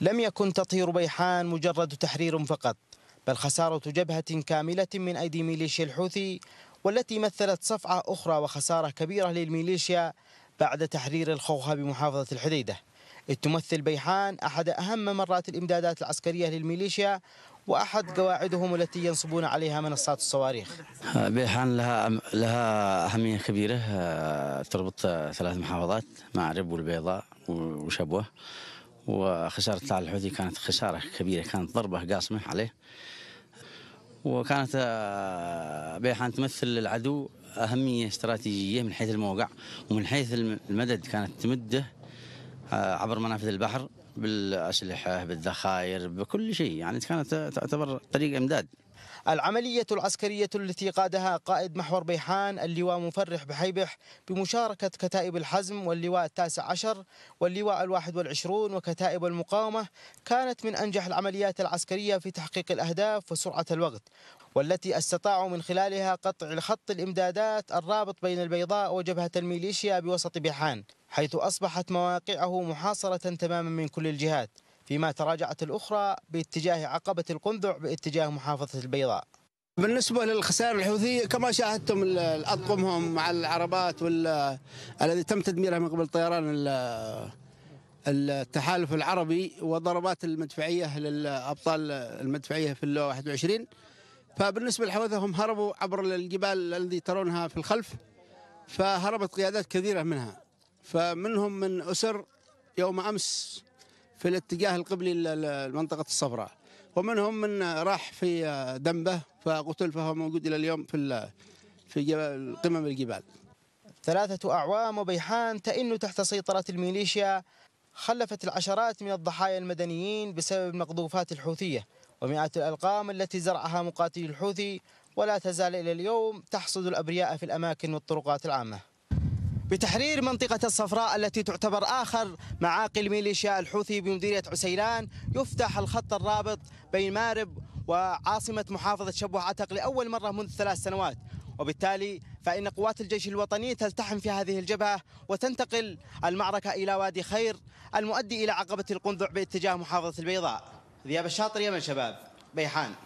لم يكن تطهير بيحان مجرد تحرير فقط بل خسارة جبهة كاملة من أيدي ميليشيا الحوثي والتي مثلت صفعة أخرى وخسارة كبيرة للميليشيا بعد تحرير الخوخة بمحافظة الحديدة إذ تمثل بيحان أحد أهم ممرات الإمدادات العسكرية للميليشيا وأحد قواعدهم التي ينصبون عليها منصات الصواريخ بيحان لها لها أهمية كبيرة آه، تربط ثلاث محافظات معرب والبيضاء وشبوة وخسارة طلال الحوثي كانت خسارة كبيرة كانت ضربة قاصمة عليه وكانت آه، بيحان تمثل للعدو أهمية استراتيجية من حيث الموقع ومن حيث المدد كانت تمده آه، عبر منافذ البحر بالأسلحة بالذخائر بكل شيء يعني كانت تعتبر طريق إمداد العملية العسكرية التي قادها قائد محور بيحان اللواء مفرح بحيبح بمشاركة كتائب الحزم واللواء التاسع عشر واللواء الواحد والعشرون وكتائب المقاومة كانت من أنجح العمليات العسكرية في تحقيق الأهداف وسرعة الوقت والتي استطاعوا من خلالها قطع الخط الإمدادات الرابط بين البيضاء وجبهة الميليشيا بوسط بيحان حيث أصبحت مواقعه محاصرة تماما من كل الجهات فيما تراجعت الأخرى باتجاه عقبة القنذع باتجاه محافظة البيضاء بالنسبة للخسائر الحوثية كما شاهدتم أطقمهم مع العربات وال... الذي تم تدميرها من قبل طيران التحالف العربي وضربات المدفعية للأبطال المدفعية في ال 21 فبالنسبة للحوثة هم هربوا عبر الجبال الذي ترونها في الخلف فهربت قيادات كثيرة منها فمنهم من أسر يوم أمس في الاتجاه القبلي لمنطقة الصفراء ومنهم من راح في آه، دنبه فقتل فهو موجود إلى اليوم في في قمم الجبال ثلاثة أعوام وبيحان تئن تحت سيطرة الميليشيا خلفت العشرات من الضحايا المدنيين بسبب المقذوفات الحوثية ومئات الألقام التي زرعها مقاتلي الحوثي ولا تزال إلى اليوم تحصد الأبرياء في الأماكن والطرقات العامة بتحرير منطقة الصفراء التي تعتبر آخر معاقل ميليشيا الحوثي بمديرية عسيلان يفتح الخط الرابط بين مارب وعاصمة محافظة شبوة عتق لأول مرة منذ ثلاث سنوات وبالتالي فإن قوات الجيش الوطني تلتحم في هذه الجبهة وتنتقل المعركة إلى وادي خير المؤدي إلى عقبة القنذع باتجاه محافظة البيضاء ذياب الشاطر يمن شباب بيحان